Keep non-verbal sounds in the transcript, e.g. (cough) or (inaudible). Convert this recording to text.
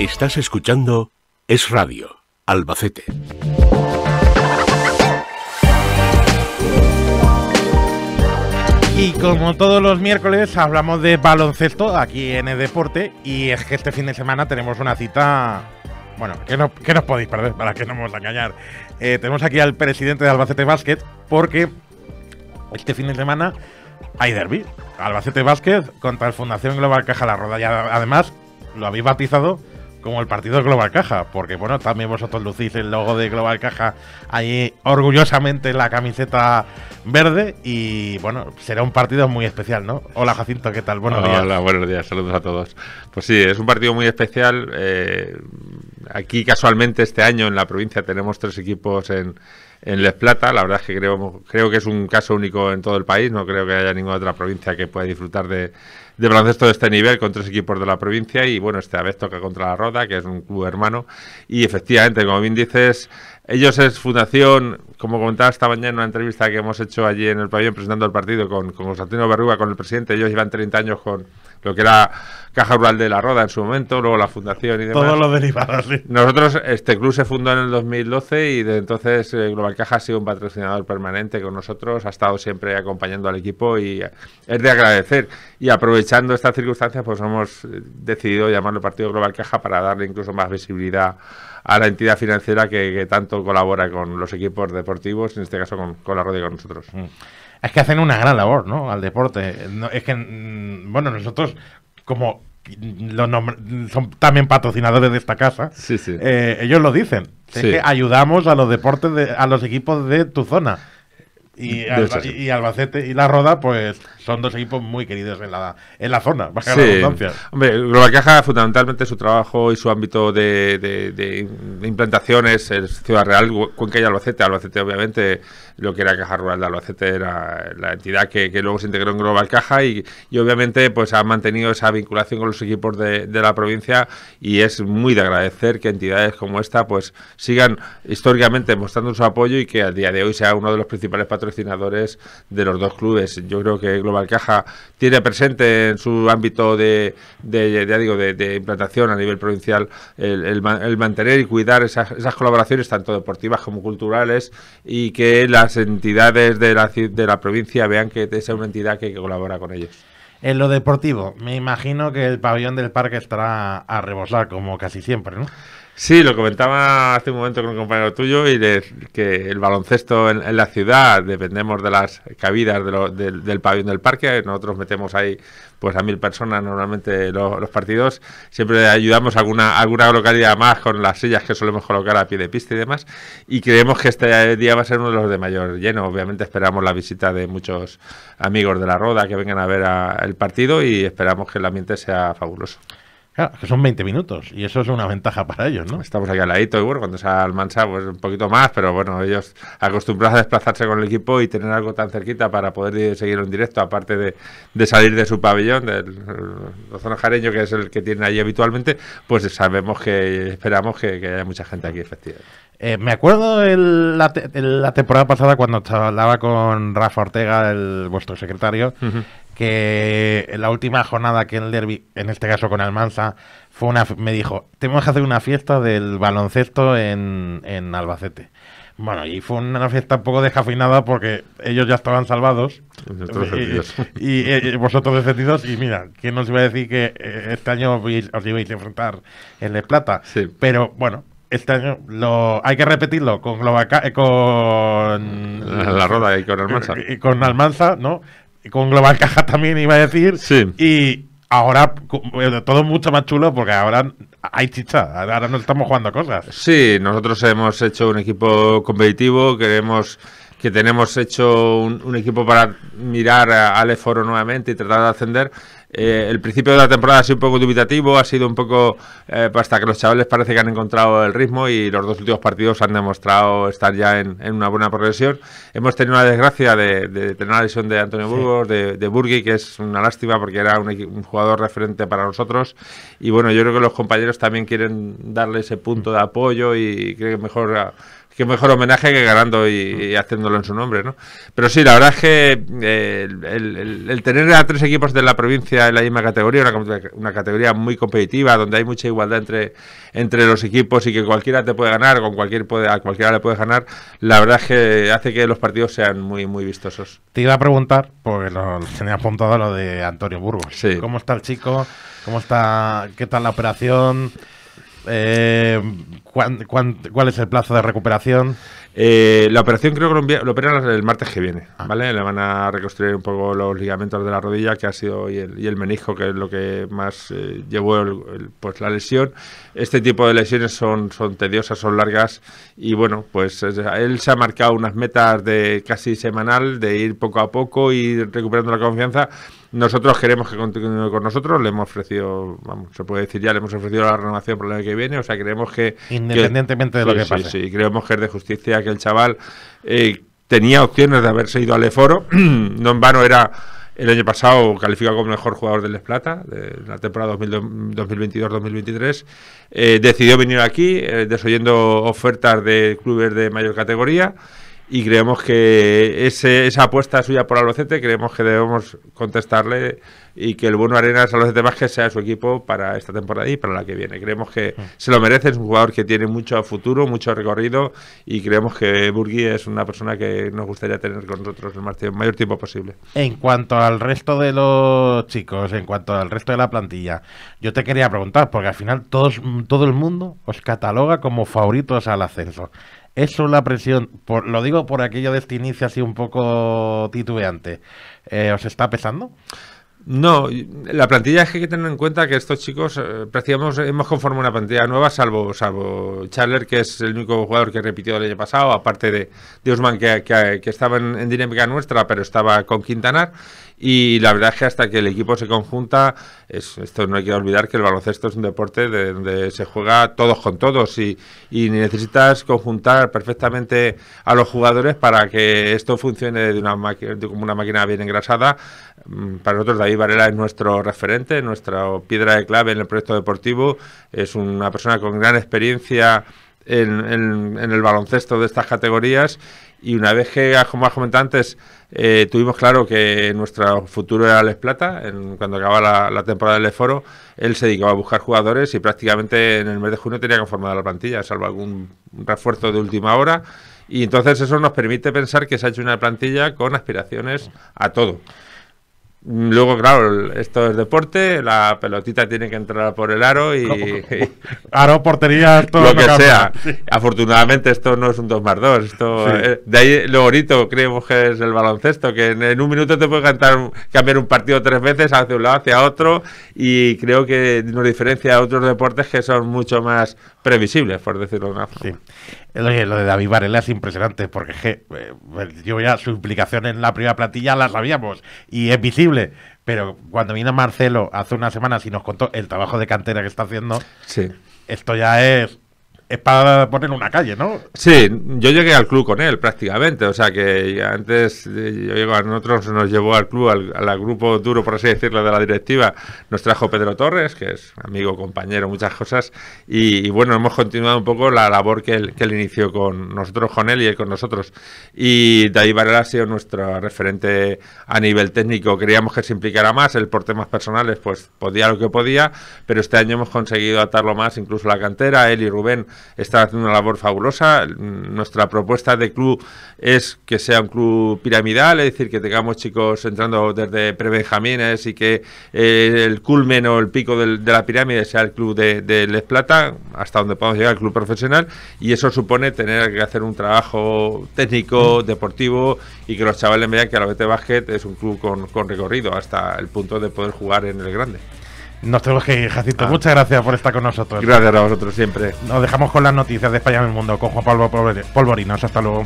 Estás escuchando Es Radio, Albacete. Y como todos los miércoles hablamos de baloncesto aquí en el deporte y es que este fin de semana tenemos una cita, bueno, que no, que no podéis perder para que no vamos a engañar. Eh, tenemos aquí al presidente de Albacete Basket porque este fin de semana hay derby. Albacete Basket contra el Fundación Global Caja La Roda y además lo habéis bautizado como el partido Global Caja, porque bueno, también vosotros lucís el logo de Global Caja ahí orgullosamente en la camiseta verde y bueno, será un partido muy especial, ¿no? Hola Jacinto, ¿qué tal? Buenos días. Hola, buenos días, saludos a todos. Pues sí, es un partido muy especial. Eh, aquí casualmente este año en la provincia tenemos tres equipos en, Les Plata. La verdad es que creo, creo que es un caso único en todo el país. No creo que haya ninguna otra provincia que pueda disfrutar de, baloncesto de este nivel con tres equipos de la provincia. Y bueno, este vez toca contra la Roda, que es un club hermano. Y efectivamente, como bien dices, ellos es fundación, como comentaba esta mañana en una entrevista que hemos hecho allí en el pabellón presentando el partido con, con Constantino Berruga, con el presidente. Ellos llevan 30 años con lo que era Caja Rural de la Roda en su momento, luego la fundación y demás. Todos los derivados. Nosotros, este club se fundó en el 2012 y desde entonces eh, Global Caja ha sido un patrocinador permanente con nosotros, ha estado siempre acompañando al equipo y es de agradecer. Y aprovechando estas circunstancias, pues hemos eh, decidido llamarlo Partido Global Caja para darle incluso más visibilidad a la entidad financiera que, tanto colabora con los equipos deportivos, en este caso con, la Roda y con nosotros. Mm es que hacen una gran labor, ¿no? Al deporte. es que, mm, bueno, nosotros como los son también patrocinadores de esta casa, sí, sí. Eh, ellos lo dicen. ayudamos a los deportes, a los equipos de tu zona y, Albacete y La Roda, pues son dos equipos muy queridos en la, en la zona, baja la Hombre, Global Caja, fundamentalmente su trabajo y su ámbito de, de, implantaciones es Ciudad Real, Cuenca y Albacete. Albacete, obviamente, lo que era Caja Rural de Albacete era la entidad que, luego se integró en Global Caja y, y, obviamente pues ha mantenido esa vinculación con los equipos de, la provincia y es muy de agradecer que entidades como esta pues sigan históricamente mostrando su apoyo y que al día de hoy sea uno de los principales patrones de los dos clubes. Yo creo que Global Caja tiene presente en su ámbito de, de de, implantación a nivel provincial el, mantener y cuidar esas, colaboraciones tanto deportivas como culturales y que las entidades de la, de la provincia vean que es una entidad que, que colabora con ellos. En lo deportivo, me imagino que el pabellón del parque estará a rebosar, como casi siempre, ¿no? Sí, lo comentaba hace un momento con un compañero tuyo y que el baloncesto en, la ciudad dependemos de las cabidas del pabellón del parque. Nosotros metemos ahí pues a mil personas normalmente los partidos. Siempre ayudamos a alguna, alguna localidad más con las sillas que solemos colocar a pie de pista y demás. Y creemos que este día va a ser uno de los de mayor lleno. Obviamente esperamos la visita de muchos amigos de la Roda que vengan a ver el partido y esperamos que el ambiente sea fabuloso. Claro, que son 20 minutos y eso es una ventaja para ellos, ¿no? Estamos aquí al ladito y bueno, cuando sea Mansa, pues un poquito más, pero bueno, ellos acostumbrados a desplazarse con el equipo y tener algo tan cerquita para poder seguirlo en directo, aparte de, salir de su pabellón, del zona jareño que es el que tienen allí habitualmente, pues sabemos que esperamos que, haya mucha gente aquí efectivamente. Eh, me acuerdo el, la, temporada pasada cuando hablaba con Rafa Ortega, el, vuestro secretario, que la última jornada que el derby, en este caso con Almanza, fue una, me dijo, tenemos que hacer una fiesta del baloncesto en, Albacete. Bueno, y fue una fiesta un poco descafeinada porque ellos ya estaban salvados. Y, (laughs) eh, eh, vosotros descendidos. Y mira, ¿quién nos iba a decir que eh, este año os ibais a enfrentar en Les Plata? Pero bueno, este año lo, hay que repetirlo con con la, Roda y con Almanza. Y con Almanza, ¿no? con Global Caja también iba a decir. Sí. Y ahora eh, todo mucho más chulo porque ahora hay chicha, ahora no estamos jugando cosas. Sí, nosotros hemos hecho un equipo competitivo, queremos que tenemos hecho un, equipo para mirar al Foro nuevamente y tratar de ascender. Eh, el principio de la temporada ha sido un poco dubitativo, ha sido un poco eh, hasta que los chavales parece que han encontrado el ritmo y los dos últimos partidos han demostrado estar ya en, una buena progresión. Hemos tenido la desgracia de, tener la lesión de Antonio Burgos, de, de, Burgui, que es una lástima porque era un, jugador referente para nosotros. Y bueno, yo creo que los compañeros también quieren darle ese punto de apoyo y creo que mejor... A, qué mejor homenaje que ganando y, haciéndolo en su nombre, ¿no? Pero sí, la verdad es que eh, el, tener a tres equipos de la provincia en la misma categoría, una, categoría muy competitiva, donde hay mucha igualdad entre, entre los equipos y que cualquiera te puede ganar, con cualquier puede, a cualquiera le puede ganar, la verdad es que hace que los partidos sean muy, muy vistosos. Te iba a preguntar, porque lo, tenía apuntado lo de Antonio Burgos. ¿Cómo está el chico? ¿Cómo está, ¿Qué tal la operación? Eh, cuál es el plazo de recuperación? Eh, la operación creo que lo, operan el martes que viene, ah. ¿vale? Le van a reconstruir un poco los ligamentos de la rodilla que ha sido y el, y menisco que es lo que más eh, llevó pues la lesión. Este tipo de lesiones son, son tediosas, son largas y bueno, pues él se ha marcado unas metas de casi semanal de ir poco a poco y recuperando la confianza nosotros queremos que continúe con nosotros, le hemos ofrecido, vamos, se puede decir ya, le hemos ofrecido la renovación por el año que viene, o sea, creemos que... Independientemente de lo que pase. Sí, sí, creemos que es de justicia que el chaval eh, tenía opciones de haberse ido al Eforo, (clears throat) no en vano era... El año pasado calificado como mejor jugador del Les Plata, de la temporada 2022-2023. Eh, decidió venir aquí, eh, desoyendo ofertas de clubes de mayor categoría y creemos que esa apuesta suya por Alocete creemos que debemos contestarle y que el bueno Arenas Albacete Vázquez sea su equipo para esta temporada y para la que viene. Creemos que mm. se lo merece, es un jugador que tiene mucho futuro, mucho recorrido y creemos que Burgui es una persona que nos gustaría tener con nosotros el, mayor tiempo posible. En cuanto al resto de los chicos, en cuanto al resto de la plantilla, yo te quería preguntar, porque al final todos, todo el mundo os cataloga como favoritos al ascenso. Eso la presión, por, lo digo por aquello de este inicio así un poco titubeante, eh, ¿os está pesando? No, la plantilla es que hay que tener en cuenta que estos chicos eh, hemos conformado una plantilla nueva, salvo salvo Charler, que es el único jugador que repitió el año pasado, aparte de, de que, que, estaba en, dinámica nuestra, pero estaba con Quintanar. Y la verdad es que hasta que el equipo se conjunta, esto no hay que olvidar que el baloncesto es un deporte donde se juega todos con todos y, y necesitas conjuntar perfectamente a los jugadores para que esto funcione de una de como una máquina bien engrasada. Mm, para nosotros, de David Varela es nuestro referente, nuestra piedra de clave en el proyecto deportivo, es una persona con gran experiencia en, el baloncesto de estas categorías y una vez que, como has comentado antes, eh, tuvimos claro que nuestro futuro era Les Plata, cuando acababa la, la, temporada del Foro, él se dedicaba a buscar jugadores y prácticamente en el mes de junio tenía conformada la plantilla, salvo algún refuerzo de última hora. Y entonces eso nos permite pensar que se ha hecho una plantilla con aspiraciones a todo. Luego, claro, esto es deporte, la pelotita tiene que entrar por el aro y... (laughs) aro, portería, todo lo que sea. Afortunadamente esto no es un 2 más 2. Esto, eh, de ahí lo bonito creemos que es el baloncesto, que en, un minuto te puede cantar, cambiar un partido tres veces hacia un lado, hacia otro, y creo que nos diferencia a otros deportes que son mucho más previsibles, por decirlo de una forma. Sí. lo de David Varela es impresionante, porque yo eh, ya su implicación en la primera plantilla la sabíamos y es visible. Pero cuando vino Marcelo hace unas semanas y nos contó el trabajo de cantera que está haciendo, sí. esto ya es es para poner una calle, ¿no? Sí, yo llegué al club con él prácticamente, o sea que antes yo llego a nosotros, nos llevó al club, al, grupo duro, por así decirlo, de la directiva, nos trajo Pedro Torres, que es amigo, compañero, muchas cosas, y, bueno, hemos continuado un poco la labor que él, que inició con nosotros, con él y él con nosotros. Y David Varela ha sido nuestro referente a nivel técnico, queríamos que se implicara más, él por temas personales pues podía lo que podía, pero este año hemos conseguido atarlo más, incluso la cantera, él y Rubén está haciendo una labor fabulosa. Nuestra propuesta de club es que sea un club piramidal, es decir, que tengamos chicos entrando desde prebenjamines y que eh, el culmen o el pico de la pirámide sea el club de, Les Plata, hasta donde podamos llegar, el club profesional, y eso supone tener que hacer un trabajo técnico, mm. deportivo, y que los chavales vean que la Vete Basket es un club con recorrido hasta el punto de poder jugar en el grande. Nos tenemos que ir, Jacinto. Ah. Muchas gracias por estar con nosotros. Gracias a vosotros siempre. Nos dejamos con las noticias de España en el mundo con Juan Pablo Polvorinos. Hasta luego.